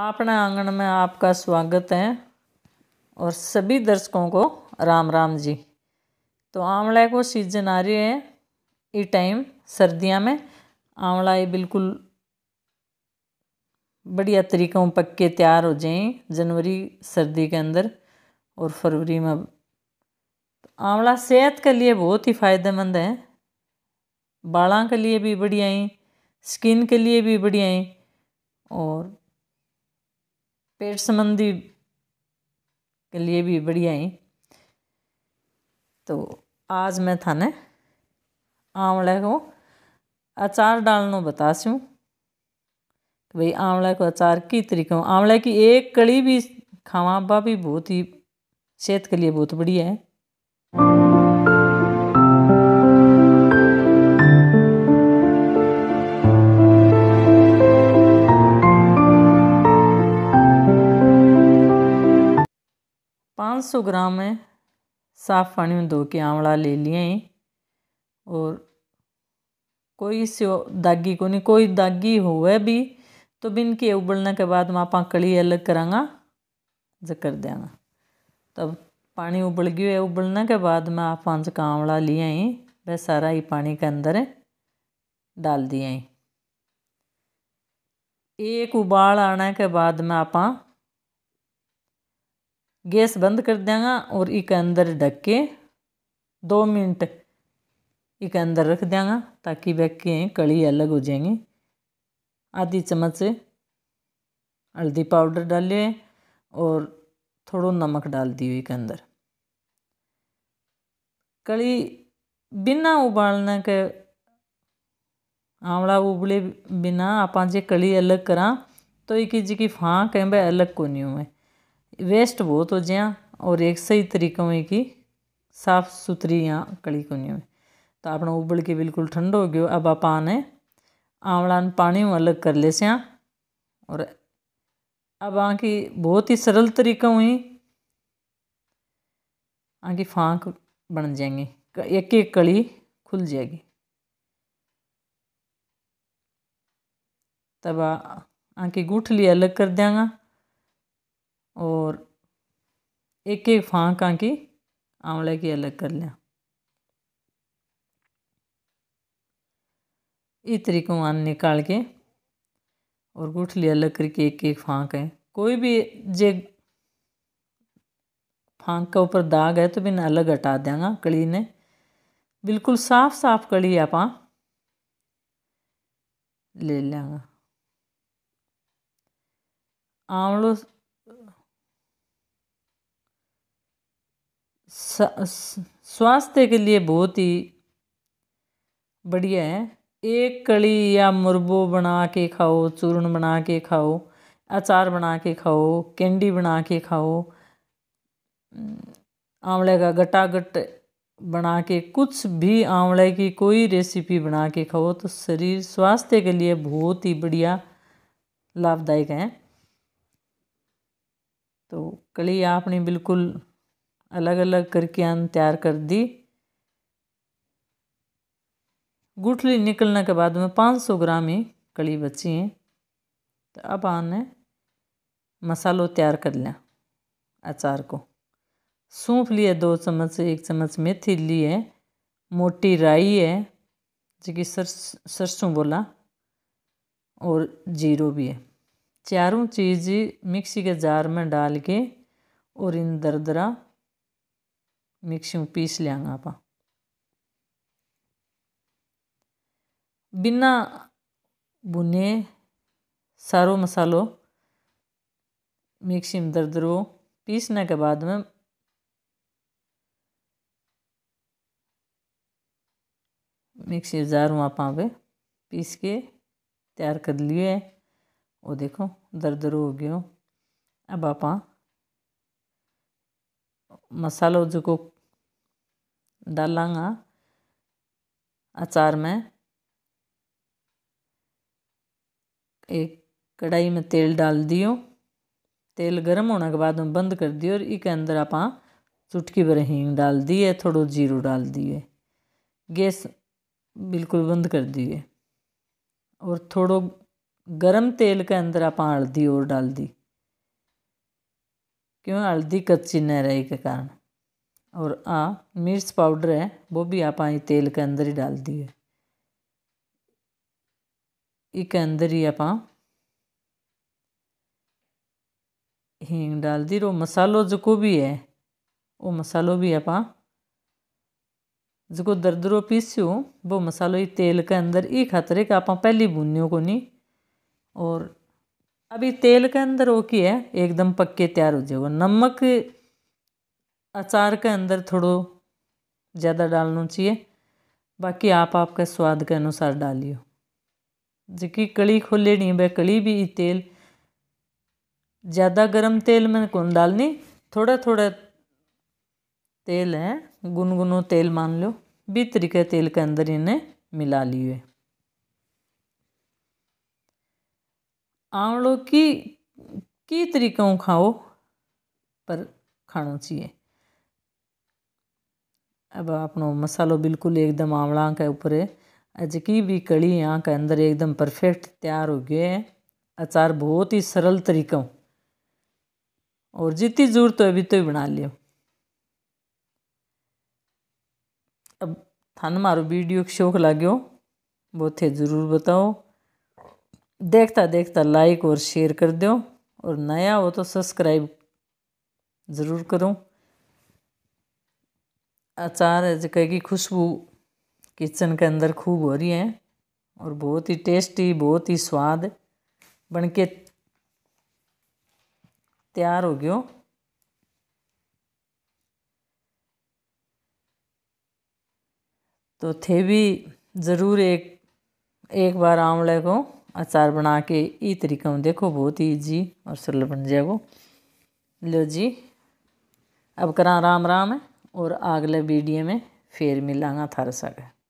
आपना आंगन में आपका स्वागत है और सभी दर्शकों को राम राम जी तो आंवला को सीजन आ रही है ये टाइम सर्दियाँ में आंवला ये बिल्कुल बढ़िया तरीक़ों पक के तैयार हो जाएं जनवरी सर्दी के अंदर और फरवरी में तो आंवला सेहत के लिए बहुत ही फ़ायदेमंद है बाला के लिए भी बढ़िया है स्किन के लिए भी बढ़िया है और पेट संबंधी के लिए भी बढ़िया ही तो आज मैं थाने आंवला को अचार डालनो बता सूँ कि भाई आंवला को अचार की तरीके आंवला की एक कड़ी भी खावा भी बहुत ही सेहत के लिए बहुत बढ़िया है 500 ग्राम है साफ़ पानी में धो के आंवला ले लिया है और कोई सो दागी को नहीं कोई दागी हो भी तो बिन के उबलने के बाद में आप कड़ी अलग करांगा ज कर देंगे तब पानी उबल गयो है उबलने के बाद मैं आप पाँच आंवला लिए हैं वह सारा ही पानी के अंदर डाल दिया हैं एक उबाल आने के बाद में आप गैस बंद कर देंगे और एक अंदर ढक के दो मिनट एक अंदर रख देंगे ताकि वह के कड़ी अलग हो जाएंगी आधी चम्मच हल्दी पाउडर डाले और थोड़ा नमक डाल दियो एक अंदर कड़ी बिना उबालने के आंवला उबले बिना आप जो कड़ी अलग करा तो एक जी की फाँ कहीं अलग को नहीं हुए वेस्ट बहुत हो जाए और एक सही तरीका हुए कि साफ़ सुथरी यहाँ कड़ी कोनी में तो अपना उबल के बिल्कुल ठंडो हो गया अब आप आने आंवला पानी में अलग कर ले स्या और अब आ बहुत ही सरल तरीका हुई आ फांक बन जाएंगी एक एक कड़ी खुल जाएगी तब आ गुठली अलग कर देंगे और एक एक फाँक आँकी आंवला की अलग कर लें इस तरीक़ों आन निकाल के और गुठली अलग करके एक एक फाँक है कोई भी जे फाँक का ऊपर दाग है तो ना अलग हटा देंगे कड़ी ने बिल्कुल साफ साफ कड़ी आप ले लेंगे आंवलों स्वास्थ्य के लिए बहुत ही बढ़िया है एक कड़ी या मुरबो बना के खाओ चूर्ण बना के खाओ अचार बना के खाओ कैंडी बना के खाओ आंवले का गटागट बना के कुछ भी आंवले की कोई रेसिपी बना के खाओ तो शरीर स्वास्थ्य के लिए बहुत ही बढ़िया लाभदायक है तो कली आपने बिल्कुल अलग अलग करके अन्न तैयार कर दी गुठली निकलने के बाद में 500 ग्राम ही कड़ी बची है तो अब आने मसालो तैयार कर लिया अचार को सौंफ लिए दो चम्मच एक चम्मच मेथी ली है मोटी राई है कि सरस सरसों बोला और जीरो भी है चारों चीज़ मिक्सी के जार में डाल के और इन दरदरा मिक्सिंग पीस लेंगे आप बिना बुने सारो मसालो मिक्सी में दर दरो पीसने के बाद में मिक्सी जार में आप पीस के तैयार कर लिए वो देखो दर दरो हो गयो अब आप मसालों जो को डालांगा अचार में एक कढ़ाई में तेल डाल दियो तेल गर्म होने के बाद हम बंद कर दियो और इसके अंदर आप चुटकी भर हिंग डाल दिए थोड़ो जीरो डाल दिए गैस बिल्कुल बंद कर दिए और थोड़ो गरम तेल के अंदर आप हल्दी और डाल दी क्यों हल्दी कच्ची न रही के कारण और आ मिर्च पाउडर है वो भी आप आई तेल के अंदर ही डाल दिए एक अंदर ही आप हींग डाल दी रो मसालो जो भी है वो मसालो भी आप जो दरदरो पीस्यो वो मसालो ही तेल के अंदर ही खतरे का आप पहली भूनियो को नहीं और अभी तेल के अंदर वो की है एकदम पक्के तैयार हो जाएगा नमक अचार के अंदर थोड़ो ज़्यादा डालना चाहिए बाकी आप आपके स्वाद के अनुसार डालियो जबकि कड़ी खोले नहीं बे कड़ी भी तेल ज़्यादा गरम तेल में कौन डालनी थोड़ा थोड़ा तेल है गुनगुनो तेल मान लो भी तरीके तेल के अंदर इन्हें मिला लिए की की तरीक़ों खाओ पर खाना चाहिए अब अपनो मसालो बिल्कुल एकदम आंवला के ऊपर है की भी कड़ी यहाँ के अंदर एकदम परफेक्ट तैयार हो गए है अचार बहुत ही सरल तरीक़ों और जितनी ज़रूरत तो अभी तो ही बना लियो अब थान मारो वीडियो शौक लागो बहुत है ज़रूर बताओ देखता देखता लाइक और शेयर कर दो और नया हो तो सब्सक्राइब ज़रूर करो अचार है जो की खुशबू किचन के अंदर खूब हो रही है और बहुत ही टेस्टी बहुत ही स्वाद बन के तैयार हो गयो तो थे भी ज़रूर एक एक बार आंवले को अचार बना के ई तरीका हूँ देखो बहुत ही ईजी और सरल बन जाएगा लो जी अब करा राम राम और अगले वीडियो में फिर मिलांगा थारे साथ